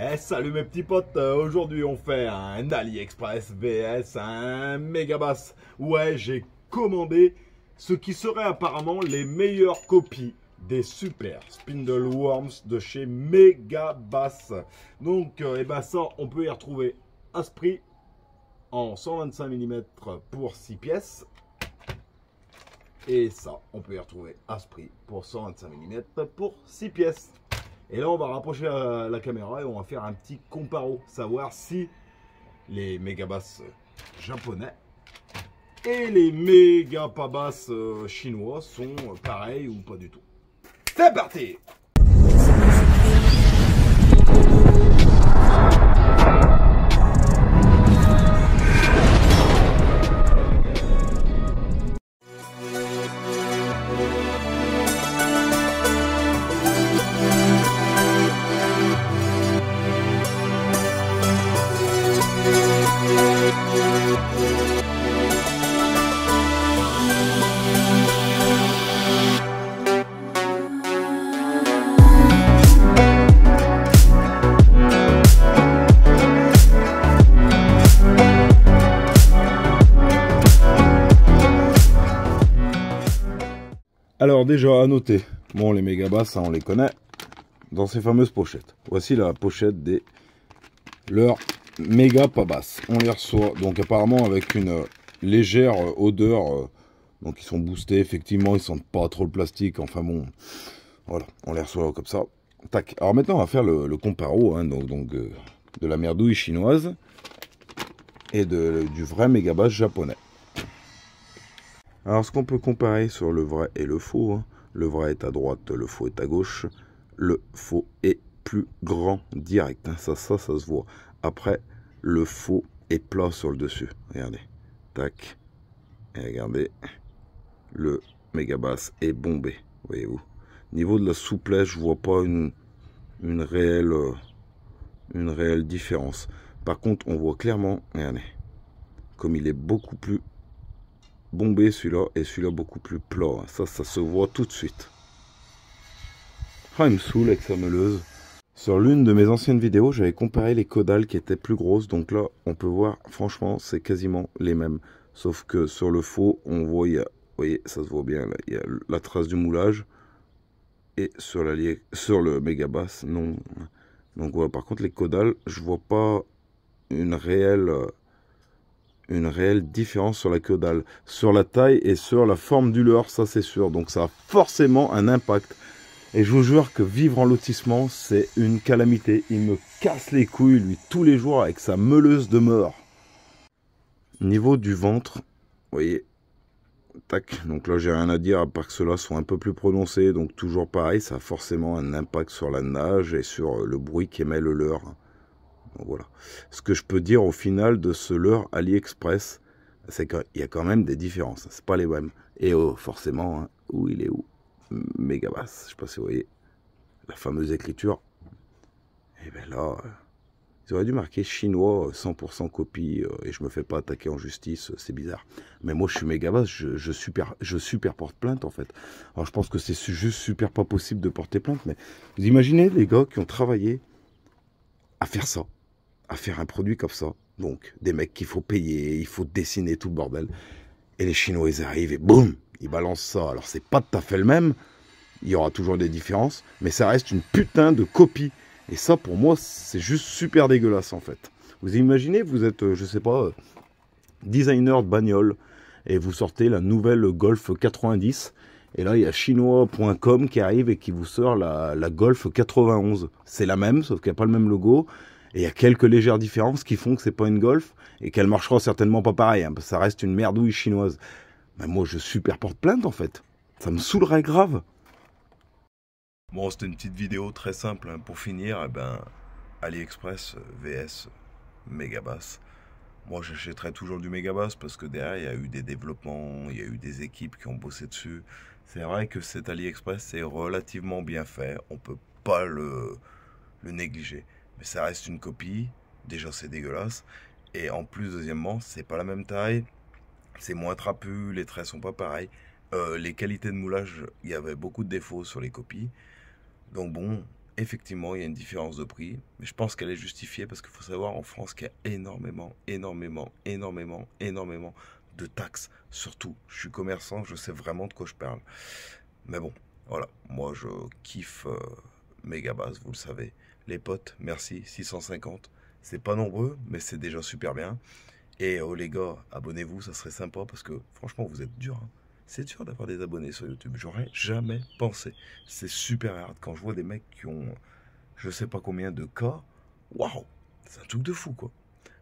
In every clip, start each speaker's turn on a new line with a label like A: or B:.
A: Eh, salut mes petits potes, euh, aujourd'hui on fait un AliExpress VS, un Megabass. Ouais, j'ai commandé ce qui serait apparemment les meilleures copies des super spindle worms de chez Megabass. Donc, euh, eh ben ça, on peut y retrouver à ce prix en 125 mm pour 6 pièces. Et ça, on peut y retrouver à ce prix pour 125 mm pour 6 pièces. Et là, on va rapprocher euh, la, caméra et on va faire un petit comparo, savoir si les méga basses euh, japonais et les méga pas euh, chinois sont pareils ou pas du tout. C'est parti Alors déjà à noter, bon les méga basses, ça on les connaît, dans ces fameuses pochettes. Voici la pochette des leurs méga pas basses. On les reçoit donc apparemment avec une euh, légère euh, odeur, euh, donc ils sont boostés, effectivement ils sentent pas trop le plastique, enfin bon, voilà, on les reçoit comme ça. Tac. Alors maintenant on va faire le, comparo, hein, donc, de la merdouille chinoise et du vrai méga basse japonais. Alors ce qu'on peut comparer sur le vrai et le faux, hein, le vrai est à droite, le faux est à gauche, le faux est plus grand direct, hein, ça, ça, ça se voit. Après, le faux est plat sur le dessus, regardez, tac, et regardez, le méga bass est bombé, voyez-vous. Niveau de la souplesse, je ne vois pas une, réelle, euh, une réelle différence. Par contre, on voit clairement, regardez, comme il est beaucoup plus bombé celui-là et celui-là beaucoup plus plat. Hein. Ça, ça se voit tout de suite. Ah, il me saoule avec sa meuleuse. Sur l'une de mes anciennes vidéos, j'avais comparé les caudales qui étaient plus grosses, donc là, on peut voir, franchement, c'est quasiment les mêmes. Sauf que sur le faux, on voit, il vous voyez, ça se voit bien, il y a la trace du moulage. Et sur, la, sur le méga basse, non. Donc voilà, par contre, les caudales, je vois pas une réelle euh, une réelle différence sur la caudale, sur la taille et sur la forme du leurre, ça c'est sûr. Donc ça a forcément un impact. Et je vous jure que vivre en lotissement, c'est une calamité. Il me casse les couilles, lui, tous les jours avec sa meuleuse de mort. Niveau du ventre, vous voyez, tac, donc là j'ai rien à dire à part que ceux-là sont un peu plus prononcés, donc toujours pareil, ça a forcément un impact sur la nage et sur le bruit qu'émet le leurre. Voilà. Ce que je peux dire au final de ce leurre AliExpress, c'est qu'il y a quand même des différences. C'est pas les mêmes. Et oh, forcément, hein, où il est où Méga je Je sais pas si vous voyez la fameuse écriture. Et eh bien là, ils auraient dû marquer chinois 100% copie euh, et je me fais pas attaquer en justice. C'est bizarre. Mais moi, je suis méga Je, super, je super porte plainte en fait. Alors je pense que c'est juste super pas possible de porter plainte. Mais vous imaginez les gars qui ont travaillé à faire ça à faire un produit comme ça. Donc, des mecs qu'il faut payer, il faut dessiner tout le bordel. Et les Chinois, ils arrivent et boum, ils balancent ça. Alors, c'est pas tout à fait le même. Il y aura toujours des différences, mais ça reste une putain de copie. Et ça, pour moi, c'est juste super dégueulasse, en fait. Vous imaginez, vous êtes, euh, je sais pas, euh, designer de bagnole, et vous sortez la nouvelle Golf 90, et là, il y a chinois.com qui arrive et qui vous sort la, la Golf 91. C'est la même, sauf qu'il n'y a pas le même logo, et il y a quelques légères différences qui font que c'est pas une Golf et qu'elle marchera certainement pas pareil, hein, ça reste une merdouille chinoise. Mais moi, je super porte plainte en fait. Ça me saoulerait grave. Bon, c'était une petite vidéo très simple. Hein. Pour finir, eh ben, AliExpress VS Megabass. Moi, j'achèterai toujours du Megabass parce que derrière, il y a eu des développements, il y a eu des équipes qui ont bossé dessus. C'est vrai que cet AliExpress, est relativement bien fait. On ne peut pas le négliger mais ça reste une copie. Déjà, c'est dégueulasse. Et en plus, deuxièmement, c'est pas la même taille, c'est moins trapu, les traits sont pas pareils. Euh, les qualités de moulage, il y avait beaucoup de défauts sur les copies. Donc bon, effectivement, il y a une différence de prix, mais je pense qu'elle est justifiée parce qu'il faut savoir en France qu'il y a énormément, énormément, énormément, énormément de taxes. Surtout, je suis commerçant, je sais vraiment de quoi je parle. Mais bon, voilà, moi je kiffe. Euh, méga vous le savez. Les potes, merci, 650. C'est pas nombreux, mais c'est déjà super bien. Et oh les gars, abonnez-vous, ça serait sympa parce que franchement, vous êtes dur hein. C'est dur d'avoir des abonnés sur YouTube. J'aurais jamais pensé. C'est super hard. Quand je vois des mecs qui ont je sais pas combien de cas, waouh, c'est un truc de fou quoi.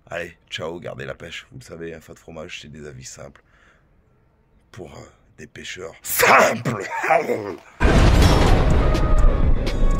A: Allez, ciao, gardez la pêche. Vous le savez, un fat de fromage, c'est des avis simples. Pour euh, des pêcheurs simples.